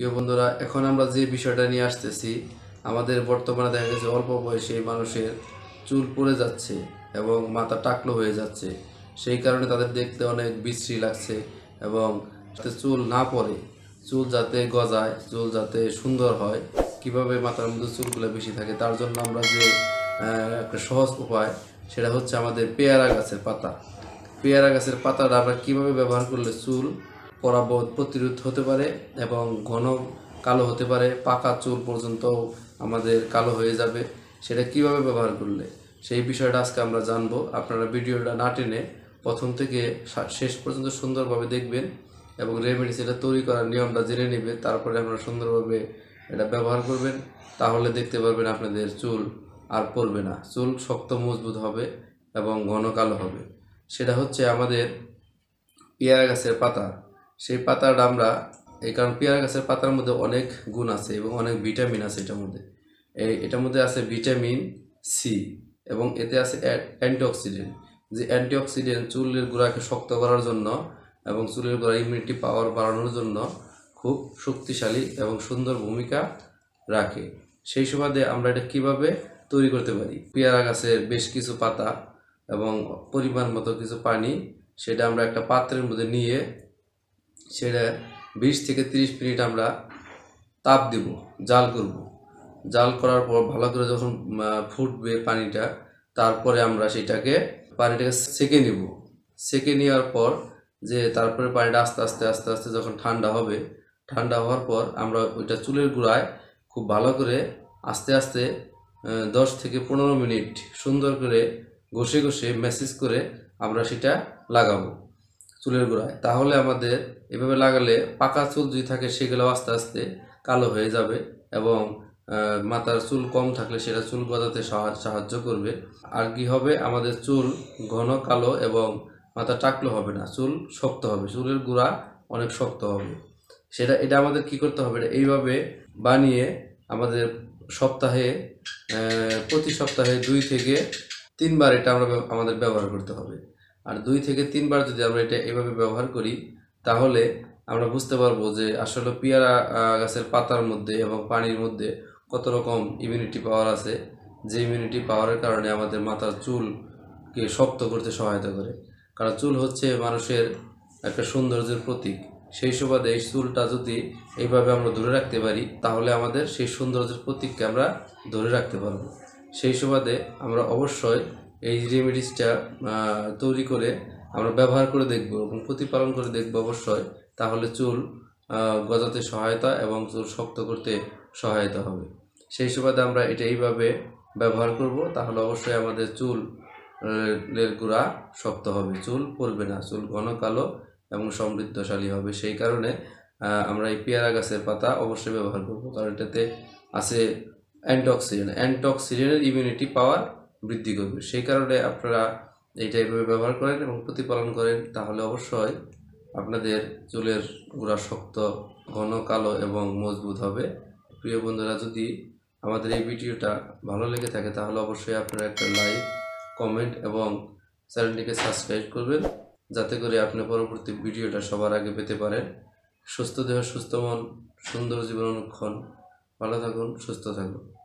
প্রিয় বন্ধুরা এখন আমরা যে বিষয়টা নিয়ে আসতেছি আমাদের বর্তমানে দেখা গেছে অল্প বয়সে মানুষের চুল পড়ে যাচ্ছে এবং মাথা টাকলো হয়ে যাচ্ছে সেই কারণে তাদের দেখতে অনেক বিশ্রী লাগছে এবং চুল না পড়ে চুল যাতে গজায় চুল যাতে সুন্দর হয় কিভাবে মাথার মধ্যে চুলগুলো বেশি থাকে তার জন্য আমরা যে একটা সহজ উপায় সেটা হচ্ছে আমাদের পেয়ারা গাছের পাতা পেয়ারা গাছের পাতাটা আমরা কীভাবে ব্যবহার করলে চুল পরাবোধ প্রতিরোধ হতে পারে এবং ঘন কালো হতে পারে পাকা চুল পর্যন্ত আমাদের কালো হয়ে যাবে সেটা কিভাবে ব্যবহার করলে সেই বিষয়টা আজকে আমরা জানবো আপনারা ভিডিওটা না টেনে প্রথম থেকে শেষ পর্যন্ত সুন্দরভাবে দেখবেন এবং রেমেডি সেটা তৈরি করার নিয়মটা জেনে নেবে তারপরে আপনারা সুন্দরভাবে এটা ব্যবহার করবেন তাহলে দেখতে পারবেন আপনাদের চুল আর পড়বে না চুল শক্ত মজবুত হবে এবং ঘন কালো হবে সেটা হচ্ছে আমাদের পেয়ারা গাছের পাতা সেই পাতাটা আমরা এই কারণ পেয়ারা গাছের পাতার মধ্যে অনেক গুণ আছে এবং অনেক ভিটামিন আছে এটার মধ্যে এই এটার মধ্যে আছে ভিটামিন সি এবং এতে আছে অ্যান্টিঅক্সিডেন্ট যে অ্যান্টিঅক্সিডেন্ট চুলের গোড়াকে শক্ত করার জন্য এবং চুলের গোড়া ইমিউনিটি পাওয়ার বাড়ানোর জন্য খুব শক্তিশালী এবং সুন্দর ভূমিকা রাখে সেই সুবাদে আমরা এটা কীভাবে তৈরি করতে পারি পেয়ারা গাছের বেশ কিছু পাতা এবং পরিমাণ মতো কিছু পানি সেটা আমরা একটা পাত্রের মধ্যে নিয়ে ছেড়ে বিশ থেকে তিরিশ মিনিট আমরা তাপ দেব জাল করব জাল করার পর ভালো করে যখন ফুটবে পানিটা তারপরে আমরা সেটাকে পানিটাকে সেকে নেব সেকে নেওয়ার পর যে তারপরে পানিটা আস্তে আস্তে আস্তে আস্তে যখন ঠান্ডা হবে ঠান্ডা হওয়ার পর আমরা ওইটা চুলের গুঁড়ায় খুব ভালো করে আস্তে আস্তে দশ থেকে পনেরো মিনিট সুন্দর করে ঘষে ঘষে মেসেজ করে আমরা সেটা লাগাবো চুলের গোড়ায় তাহলে আমাদের এভাবে লাগালে পাকা চুল যদি থাকে সেগুলো আস্তে আস্তে কালো হয়ে যাবে এবং মাথার চুল কম থাকলে সেটা চুল গজাতে সাহায্য করবে আর কি হবে আমাদের চুল ঘন কালো এবং মাথা টাকলো হবে না চুল শক্ত হবে চুলের গোড়া অনেক শক্ত হবে সেটা এটা আমাদের কি করতে হবে এইভাবে বানিয়ে আমাদের সপ্তাহে প্রতি সপ্তাহে দুই থেকে তিনবার এটা আমরা আমাদের ব্যবহার করতে হবে আর দুই থেকে তিনবার যদি আমরা এটা এভাবে ব্যবহার করি তাহলে আমরা বুঝতে পারবো যে আসলে পেয়ারা গাছের পাতার মধ্যে এবং পানির মধ্যে কত রকম ইমিউনিটি পাওয়ার আছে যে ইমিউনিটি পাওয়ারের কারণে আমাদের মাথার চুলকে শক্ত করতে সহায়তা করে কারণ চুল হচ্ছে মানুষের একটা সৌন্দর্যের প্রতীক সেই সুবাদে এই চুলটা যদি এইভাবে আমরা ধরে রাখতে পারি তাহলে আমাদের সেই সৌন্দর্যের প্রতীককে আমরা ধরে রাখতে পারবো সেই সুবাদে আমরা অবশ্যই এই রেমেডিসটা তৈরি করে আমরা ব্যবহার করে দেখব এবং প্রতিপালন করে দেখব অবশ্যই তাহলে চুল গজাতে সহায়তা এবং চুল শক্ত করতে সহায়তা হবে সেই সুবাদে আমরা এটা এইভাবে ব্যবহার করব তাহলে অবশ্যই আমাদের চুল এর গুঁড়া শক্ত হবে চুল পড়বে না চুল ঘন কালো এবং সমৃদ্ধশালী হবে সেই কারণে আমরা এই পেয়ারা গাছের পাতা অবশ্যই ব্যবহার করব কারণ এটাতে আছে অ্যান্টক্সিডেন্ট অ্যান্টক্সিডেন্টের ইমিউনিটি পাওয়ার বৃদ্ধি করবে সেই কারণে আপনারা এইটা টাইপের ব্যবহার করেন এবং প্রতিপালন করেন তাহলে অবশ্যই আপনাদের চুলের গোড়া শক্ত ঘন কালো এবং মজবুত হবে প্রিয় বন্ধুরা যদি আমাদের এই ভিডিওটা ভালো লেগে থাকে তাহলে অবশ্যই আপনারা একটা লাইক কমেন্ট এবং চ্যানেলটিকে সাবস্ক্রাইব করবেন যাতে করে আপনি পরবর্তী ভিডিওটা সবার আগে পেতে পারেন সুস্থ দেহ সুস্থ মন সুন্দর জীবন অনুক্ষণ ভালো থাকুন সুস্থ থাকুন